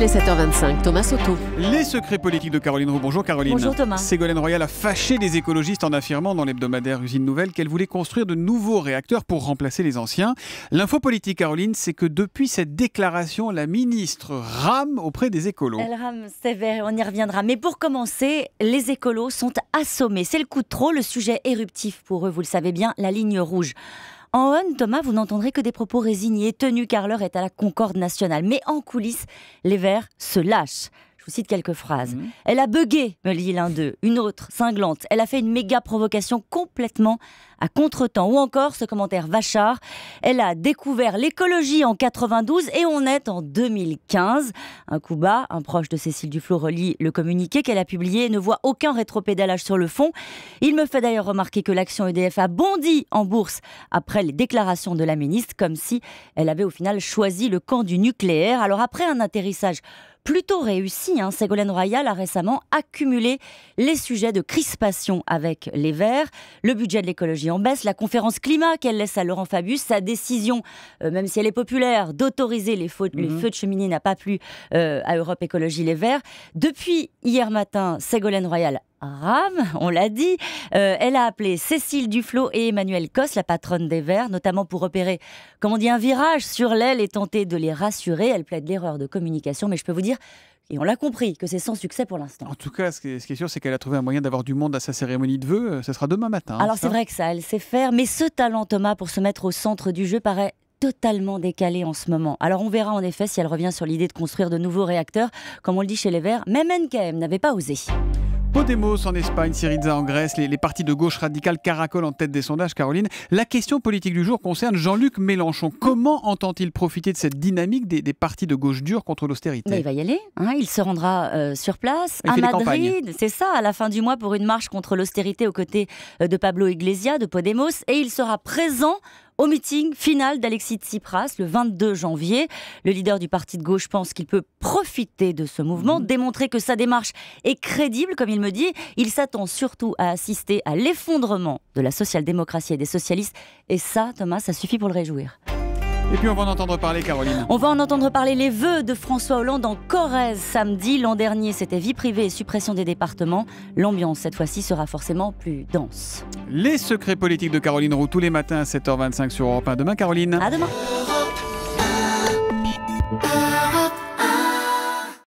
Il 7h25, Thomas Soto. Les secrets politiques de Caroline Roux. Bonjour Caroline. Bonjour Thomas. Ségolène Royal a fâché les écologistes en affirmant dans l'hebdomadaire Usine Nouvelle qu'elle voulait construire de nouveaux réacteurs pour remplacer les anciens. L'info politique, Caroline, c'est que depuis cette déclaration, la ministre rame auprès des écolos. Elle rame sévère, on y reviendra. Mais pour commencer, les écolos sont assommés. C'est le coup de trop, le sujet éruptif pour eux, vous le savez bien, la ligne rouge. En on, Thomas, vous n'entendrez que des propos résignés, tenus car l'heure est à la concorde nationale. Mais en coulisses, les Verts se lâchent vous cite quelques phrases. Mhm. Elle a bugué, me lit l'un d'eux, une autre, cinglante. Elle a fait une méga provocation complètement à contretemps. Ou encore ce commentaire vachard, elle a découvert l'écologie en 92 et on est en 2015. Un coup bas, un proche de Cécile Duflot relit le communiqué qu'elle a publié et ne voit aucun rétropédalage sur le fond. Il me fait d'ailleurs remarquer que l'action EDF a bondi en bourse après les déclarations de la ministre, comme si elle avait au final choisi le camp du nucléaire. Alors après un atterrissage plutôt réussi. Hein. Ségolène Royal a récemment accumulé les sujets de crispation avec les Verts, le budget de l'écologie en baisse, la conférence climat qu'elle laisse à Laurent Fabius, sa décision, euh, même si elle est populaire, d'autoriser les, feux, mhm. de cheminée n'a pas plu euh, à Europe Écologie Les Verts. Depuis hier matin, Ségolène Royal Rame, on l'a dit. Euh, elle a appelé Cécile Duflo et Emmanuel Cos, la patronne des Verts, notamment pour opérer, comme on dit, un virage sur l'aile et tenter de les rassurer. Elle plaide l'erreur de communication, mais je peux vous dire et on l'a compris, que c'est sans succès pour l'instant. En tout cas, ce qui est, sûr, c'est qu'elle a trouvé un moyen d'avoir du monde à sa cérémonie de vœux. Euh, ce sera demain matin. Hein, Alors c'est vrai que ça, elle sait faire, mais ce talent, Thomas, pour se mettre au centre du jeu, paraît totalement décalé en ce moment. Alors on verra en effet si elle revient sur l'idée de construire de nouveaux réacteurs. Comme on le dit chez les Verts, même NKM n'avait pas osé. Podemos en Espagne, Syriza en Grèce, les, partis de gauche radicale caracolent en tête des sondages, Caroline. La question politique du jour concerne Jean-Luc Mélenchon. Comment entend-il profiter de cette dynamique des, partis de gauche dure contre l'austérité Il va y aller, hein. il se rendra euh, sur place à Madrid, c'est ça, à la fin du mois pour une marche contre l'austérité aux côtés euh, de Pablo Iglesias, de Podemos, et il sera présent au meeting final d'Alexis Tsipras le 22 janvier. Le leader du parti de gauche pense qu'il peut profiter de ce mouvement, mhm. démontrer que sa démarche est crédible, comme il me dit. Il s'attend surtout à assister à l'effondrement de la social-démocratie et des socialistes. Et ça, Thomas, ça suffit pour le réjouir. Et puis on va en entendre parler, Caroline. On va en entendre parler les vœux de François Hollande en Corrèze samedi. L'an dernier, c'était vie privée et suppression des départements. L'ambiance, cette fois-ci, sera forcément plus dense. Les secrets politiques de Caroline Roux tous les matins à 7h25 sur Europe 1. Demain, Caroline. À demain.